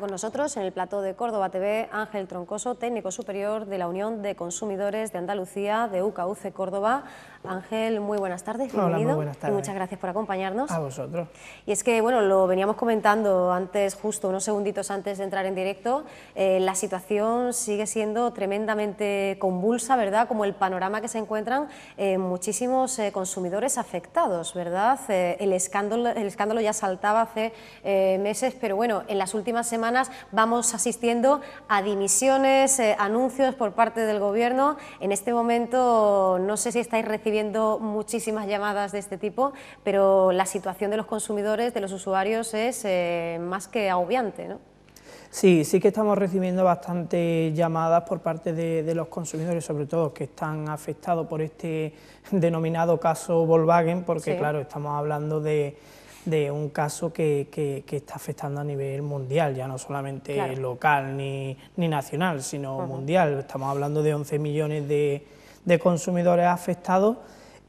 con nosotros en el plató de Córdoba TV Ángel Troncoso, técnico superior de la Unión de Consumidores de Andalucía, de UCAUC Córdoba. Ángel, muy buenas tardes, bienvenido muy buenas tardes. y muchas gracias por acompañarnos. A vosotros. Y es que, bueno, lo veníamos comentando antes, justo unos segunditos antes de entrar en directo, eh, la situación sigue siendo tremendamente convulsa, ¿verdad? Como el panorama que se encuentran eh, muchísimos eh, consumidores afectados, ¿verdad? el, escándalo, el escándalo ya saltaba hace meses, pero bueno, en las últimas semanas vamos asistiendo a dimisiones, eh, anuncios por parte del Gobierno. En este momento no sé si estáis recibiendo muchísimas llamadas de este tipo, pero la situación de los consumidores, de los usuarios, es eh, más que agobiante. ¿no? Sí, sí que estamos recibiendo bastantes llamadas por parte de, los consumidores, sobre todo que están afectados por este denominado caso Volkswagen, porque claro, estamos hablando de de un caso que, está afectando a nivel mundial, ya no solamente local ni, nacional, sino mundial. Estamos hablando de 11 millones de, consumidores afectados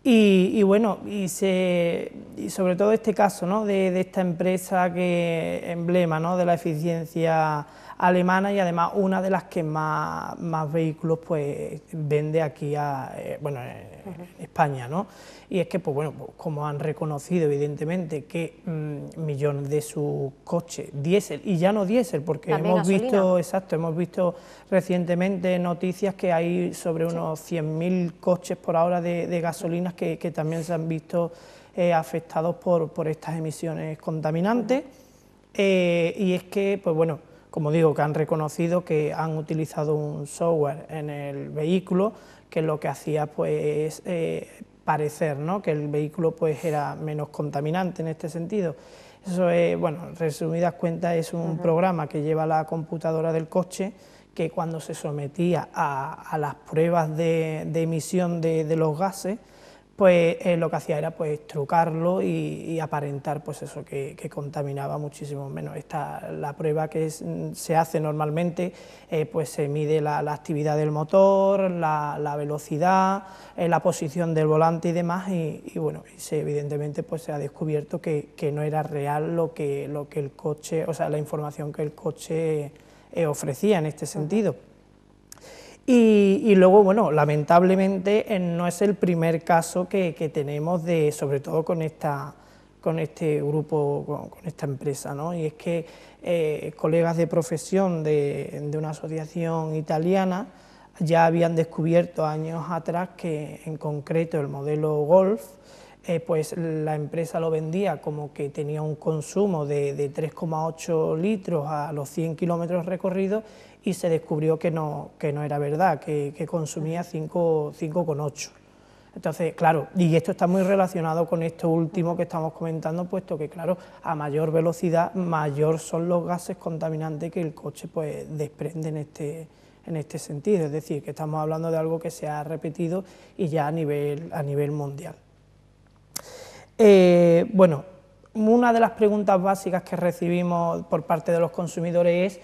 y, bueno, y, se, y, sobre todo este caso de, esta empresa que emblema ¿no? de la eficiencia alemana y además una de las que más, más vehículos pues vende aquí a eh, bueno, eh, España. ¿no? Y es que, pues bueno, pues, como han reconocido evidentemente que mm, millones de sus coches diésel, y ya no diésel, porque hemos visto, exacto, hemos visto recientemente noticias que hay sobre unos 100.000 coches por ahora de, gasolina gasolinas que, también se han visto eh, afectados por, por, estas emisiones contaminantes. y es que, pues bueno, como digo, que han reconocido que han utilizado un software en el vehículo que lo que hacía pues eh, parecer que el vehículo pues era menos contaminante en este sentido. Eso es, bueno, resumidas cuentas, es un programa que lleva la computadora del coche que cuando se sometía a, las pruebas de, emisión de los gases, pues eh, lo que hacía era pues trucarlo y, aparentar pues eso que, contaminaba muchísimo menos. Esta, la prueba que mm, se hace normalmente eh, pues se mide la, actividad del motor, la, velocidad, eh, la posición del volante y demás y, bueno, evidentemente pues se ha descubierto que, no era real lo que, lo que el coche, o sea la información que el coche ofrecía en este sentido. Y, luego, bueno, lamentablemente eh, no es el primer caso que, tenemos, de, sobre todo con, esta, este grupo, con, esta empresa, ¿no? Y es que eh, colegas de profesión de, una asociación italiana ya habían descubierto años atrás que en concreto el modelo Golf, eh, pues la empresa lo vendía como que tenía un consumo de 3,8 litros a los 100 kilómetros recorridos y se descubrió que no, que no era verdad, que, consumía 5,8. Entonces, claro, y esto está muy relacionado con esto último que estamos comentando, puesto que, claro, a mayor velocidad, mayor son los gases contaminantes que el coche pues, desprende en este, en este sentido. Es decir, que estamos hablando de algo que se ha repetido y ya a nivel, a nivel mundial. Eh, bueno, una de las preguntas básicas que recibimos por parte de los consumidores es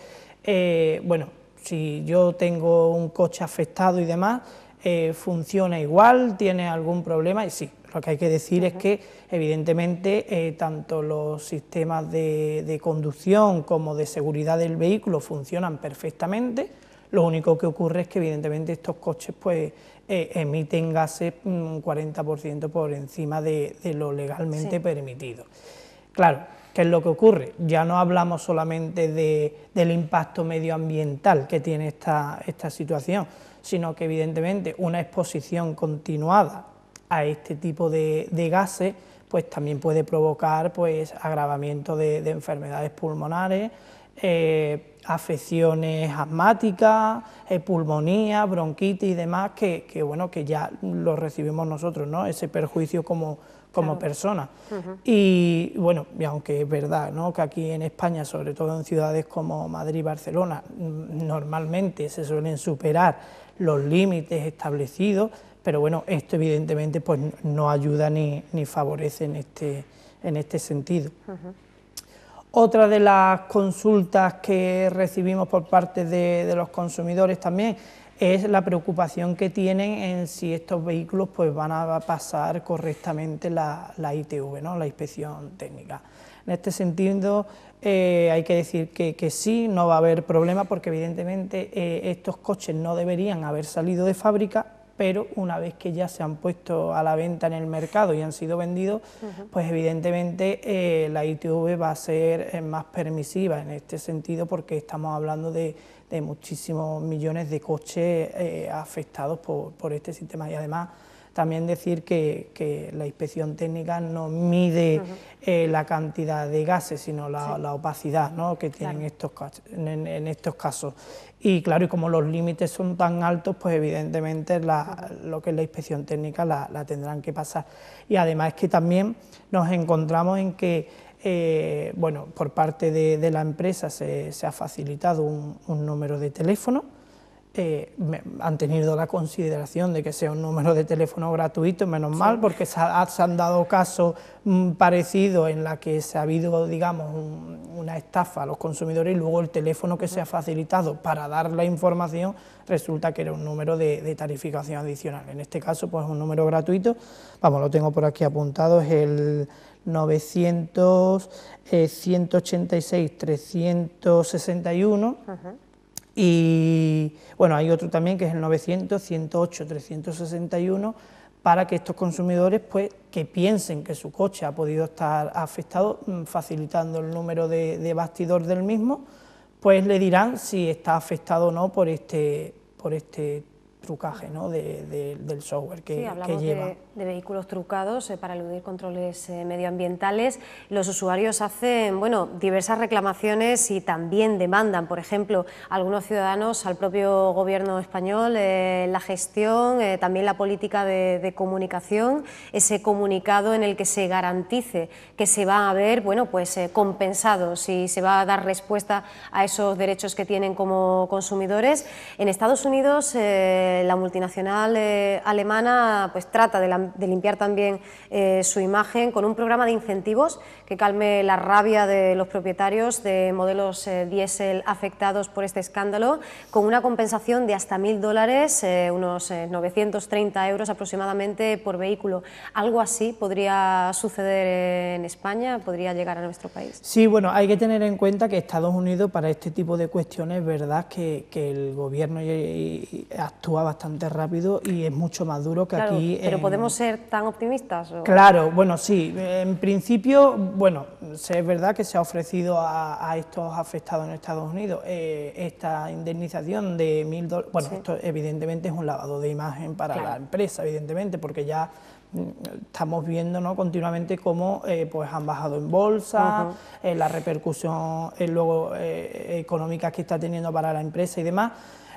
eh, bueno, si yo tengo un coche afectado y demás, eh, funciona igual, tiene algún problema y sí. Lo que hay que decir es que, evidentemente, eh, tanto los sistemas de, conducción como de seguridad del vehículo funcionan perfectamente. Lo único que ocurre es que, evidentemente, estos coches pues, emiten gases mm, un 40% por encima de, lo legalmente permitido. Claro, ¿Qué es lo que ocurre? Ya no hablamos solamente de, del impacto medioambiental que tiene esta, esta situación, sino que evidentemente una exposición continuada a este tipo de, gases pues también puede provocar pues, agravamiento de, enfermedades pulmonares, eh, afecciones asmáticas, eh, pulmonía, bronquitis y demás, que, bueno, que ya lo recibimos nosotros, ¿no? ese perjuicio como, como persona. Y bueno, y aunque es verdad que aquí en España, sobre todo en ciudades como Madrid y Barcelona, mm, normalmente se suelen superar los límites establecidos, pero bueno, esto evidentemente pues, no ayuda ni, favorece en este, en este sentido. Otra de las consultas que recibimos por parte de los consumidores también es la preocupación que tienen en si estos vehículos pues, van a pasar correctamente la, ITV, ¿no? la inspección técnica. En este sentido, eh, hay que decir que, sí, no va a haber problema porque evidentemente eh, estos coches no deberían haber salido de fábrica pero una vez que ya se han puesto a la venta en el mercado y han sido vendidos, pues evidentemente eh, la ITV va a ser eh, más permisiva en este sentido porque estamos hablando de, muchísimos millones de coches eh, afectados por este sistema y además también decir que, la inspección técnica no mide eh, la cantidad de gases, sino la, opacidad que tienen estos, en, estos casos. Y claro, y como los límites son tan altos, pues evidentemente lo que es la inspección técnica la, tendrán que pasar. Y además que también nos encontramos en que eh, bueno, por parte de, la empresa se, ha facilitado un, número de teléfono eh, han tenido la consideración de que sea un número de teléfono gratuito, menos mal, porque se, han dado casos mm, parecidos en la que se ha habido, digamos, una estafa a los consumidores y luego el teléfono que se ha facilitado para dar la información resulta que era un número de, tarificación adicional. En este caso, pues un número gratuito, vamos, lo tengo por aquí apuntado, es el 900, 186, 361. Y bueno, hay otro también que es el 900, 108, 361, para que estos consumidores pues, que piensen que su coche ha podido estar afectado, mm, facilitando el número de, de bastidor del mismo, pues le dirán si está afectado o no por este, por este trucaje ¿no? del software que, sí, hablamos De, vehículos trucados eh, para eludir controles eh, medioambientales. Los usuarios hacen bueno, diversas reclamaciones y también demandan, por ejemplo, algunos ciudadanos al propio gobierno español eh, la gestión, también la política de, comunicación, ese comunicado en el que se garantice que se va a ver bueno, pues, compensados y se va a dar respuesta a esos derechos que tienen como consumidores. En Estados Unidos la multinacional eh, alemana pues, trata de, limpiar también eh, su imagen con un programa de incentivos que calme la rabia de los propietarios de modelos eh, diésel afectados por este escándalo, con una compensación de hasta mil dólares, unos 930 euros aproximadamente por vehículo. ¿Algo así podría suceder en España? ¿Podría llegar a nuestro país? Sí, bueno, hay que tener en cuenta que Estados Unidos para este tipo de cuestiones, es verdad que, que el gobierno actúa bastante rápido y es mucho más duro que aquí. Pero podemos ser tan optimistas. Claro, bueno, sí. En principio, bueno, es verdad que se ha ofrecido a, estos afectados en Estados Unidos eh, esta indemnización de mil dólares. Bueno, esto evidentemente es un lavado de imagen para la empresa, evidentemente, porque ya mm, estamos viendo ¿no? continuamente cómo eh, pues han bajado en bolsa, eh, la repercusión luego económica que está teniendo para la empresa y demás.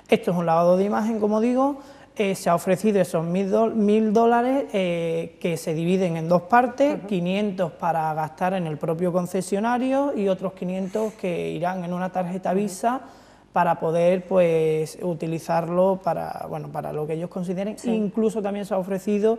Esto es un lavado de imagen, como digo, eh, se ha ofrecido esos mil dólares eh, que se dividen en dos partes, 500 para gastar en el propio concesionario y otros 500 que irán en una tarjeta Visa para poder pues utilizarlo para bueno para lo que ellos consideren. Incluso también se ha ofrecido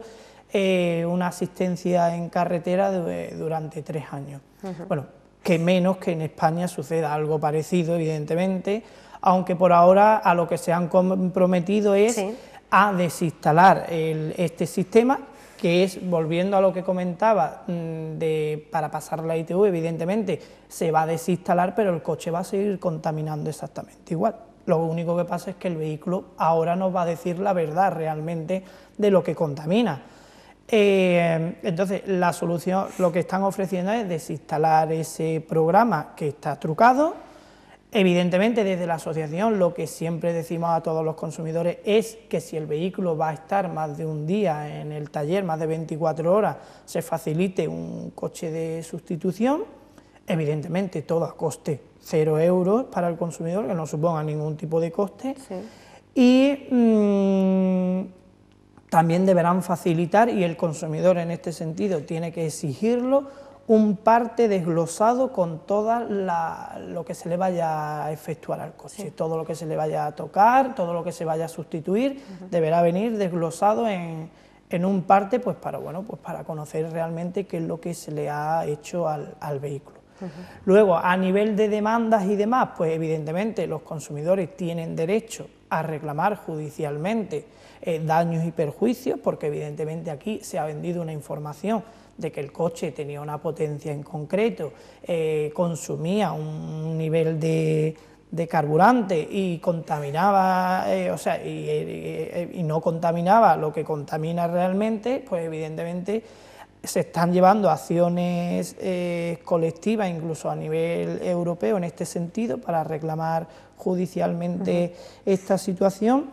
eh, una asistencia en carretera durante tres años. Bueno, que menos que en España suceda algo parecido, evidentemente aunque por ahora a lo que se han comprometido es a desinstalar este sistema que es, volviendo a lo que comentaba, mm, de, para pasar la ITV, evidentemente se va a desinstalar, pero el coche va a seguir contaminando exactamente igual. Lo único que pasa es que el vehículo ahora nos va a decir la verdad realmente de lo que contamina. Eh, entonces, la solución, lo que están ofreciendo es desinstalar ese programa que está trucado, Evidentemente, desde la asociación lo que siempre decimos a todos los consumidores es que si el vehículo va a estar más de un día en el taller, más de 24 horas, se facilite un coche de sustitución, evidentemente todo a coste cero euros para el consumidor, que no suponga ningún tipo de coste, y mm, también deberán facilitar, y el consumidor en este sentido tiene que exigirlo, un parte desglosado con todo lo que se le vaya a efectuar al coche, todo lo que se le vaya a tocar, todo lo que se vaya a sustituir, deberá venir desglosado en, en, un parte pues para, bueno, pues para conocer realmente qué es lo que se le ha hecho al, vehículo. Luego, a nivel de demandas y demás, pues evidentemente los consumidores tienen derecho a reclamar judicialmente eh, daños y perjuicios, porque evidentemente aquí se ha vendido una información de que el coche tenía una potencia en concreto, eh, consumía un nivel de, carburante y contaminaba, eh, o sea, eh, y, no contaminaba lo que contamina realmente, pues evidentemente se están llevando acciones colectivas, incluso a nivel europeo, en este sentido, para reclamar judicialmente esta situación.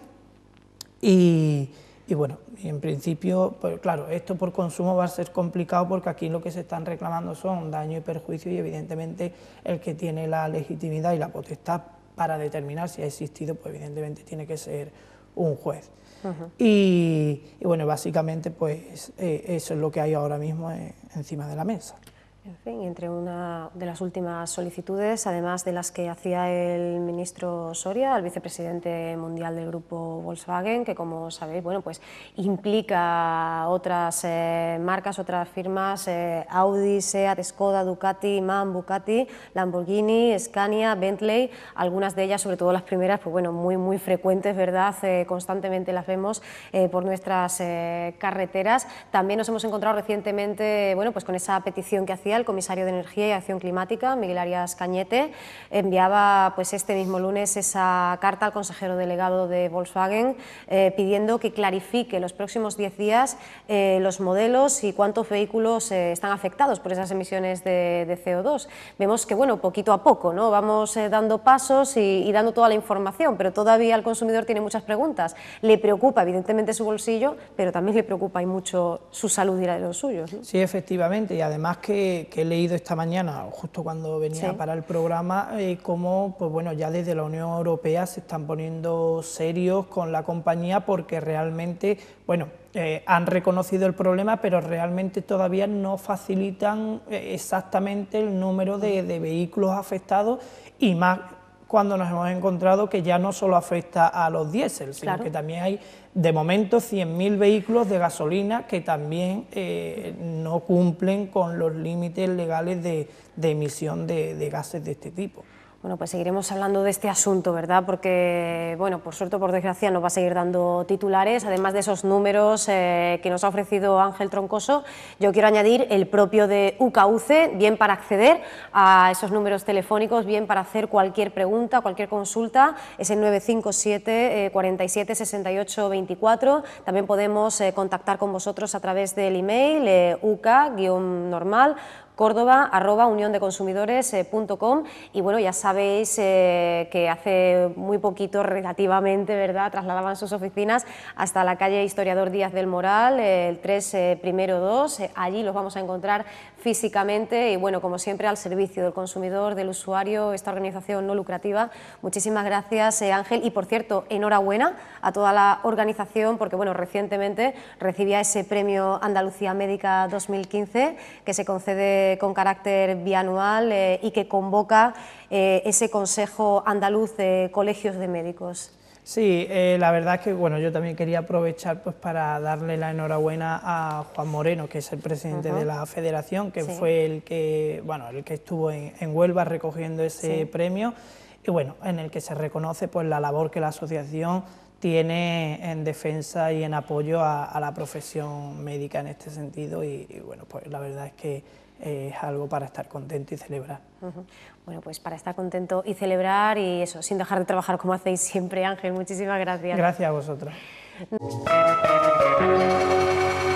Y, y bueno, en principio, pues claro, esto por consumo va a ser complicado porque aquí lo que se están reclamando son daño y perjuicio y evidentemente el que tiene la legitimidad y la potestad para determinar si ha existido, pues evidentemente tiene que ser un juez. y, bueno, básicamente pues eh, eso es lo que hay ahora mismo eh, encima de la mesa. En fin, entre una de las últimas solicitudes, además de las que hacía el ministro Soria al vicepresidente mundial del grupo Volkswagen, que como sabéis, bueno, pues implica otras eh, marcas, otras firmas, eh, Audi, Seat, Skoda, Ducati, MAN, Bucati, Lamborghini, Scania, Bentley, algunas de ellas, sobre todo las primeras, pues bueno, muy muy frecuentes, ¿verdad? Eh, constantemente las vemos por nuestras carreteras. También nos hemos encontrado recientemente, bueno, pues con esa petición que hacía el comisario de Energía y Acción Climática, Miguel Arias Cañete, enviaba pues, este mismo lunes esa carta al consejero delegado de Volkswagen eh, pidiendo que clarifique los próximos 10 días eh, los modelos y cuántos vehículos eh, están afectados por esas emisiones de, CO2. Vemos que, bueno, poquito a poco, ¿no? vamos dando pasos y, dando toda la información, pero todavía el consumidor tiene muchas preguntas. Le preocupa, evidentemente, su bolsillo, pero también le preocupa y mucho su salud y la de los suyos. Sí, efectivamente, y además que que, he leído esta mañana, justo cuando venía para el programa, eh, cómo pues bueno, ya desde la Unión Europea se están poniendo serios con la compañía porque realmente, bueno, eh, han reconocido el problema, pero realmente todavía no facilitan eh, exactamente el número de, de vehículos afectados y más cuando nos hemos encontrado que ya no solo afecta a los diésel, sino que también hay, de momento, 100.000 vehículos de gasolina que también eh, no cumplen con los límites legales de, emisión de gases de este tipo. Bueno, pues seguiremos hablando de este asunto, ¿verdad? Porque, bueno, por suerte por desgracia nos va a seguir dando titulares, además de esos números eh, que nos ha ofrecido Ángel Troncoso. Yo quiero añadir el propio de UCAUCE, bien para acceder a esos números telefónicos, bien para hacer cualquier pregunta, cualquier consulta, es el 957 47 68 24. También podemos eh, contactar con vosotros a través del email eh, uca-normal córdoba arroba eh, y bueno, ya sabéis eh, que hace muy poquito relativamente, ¿verdad?, trasladaban sus oficinas hasta la calle Historiador Díaz del Moral, el 3 eh, primero 2, allí los vamos a encontrar físicamente y bueno, como siempre, al servicio del consumidor, del usuario, esta organización no lucrativa. Muchísimas gracias, eh, Ángel. Y por cierto, enhorabuena a toda la organización porque bueno, recientemente recibía ese premio Andalucía Médica 2015 que se concede con carácter bianual eh, y que convoca eh, ese Consejo Andaluz de Colegios de Médicos. Sí, eh, la verdad es que bueno, yo también quería aprovechar pues para darle la enhorabuena a Juan Moreno, que es el presidente de la federación, que fue el que, bueno, el que estuvo en, Huelva recogiendo ese premio y bueno, en el que se reconoce pues la labor que la asociación tiene en defensa y en apoyo a, la profesión médica en este sentido y, y bueno, pues la verdad es que es algo para estar contento y celebrar. Bueno, pues para estar contento y celebrar y eso, sin dejar de trabajar como hacéis siempre, Ángel. Muchísimas gracias. Gracias a vosotros.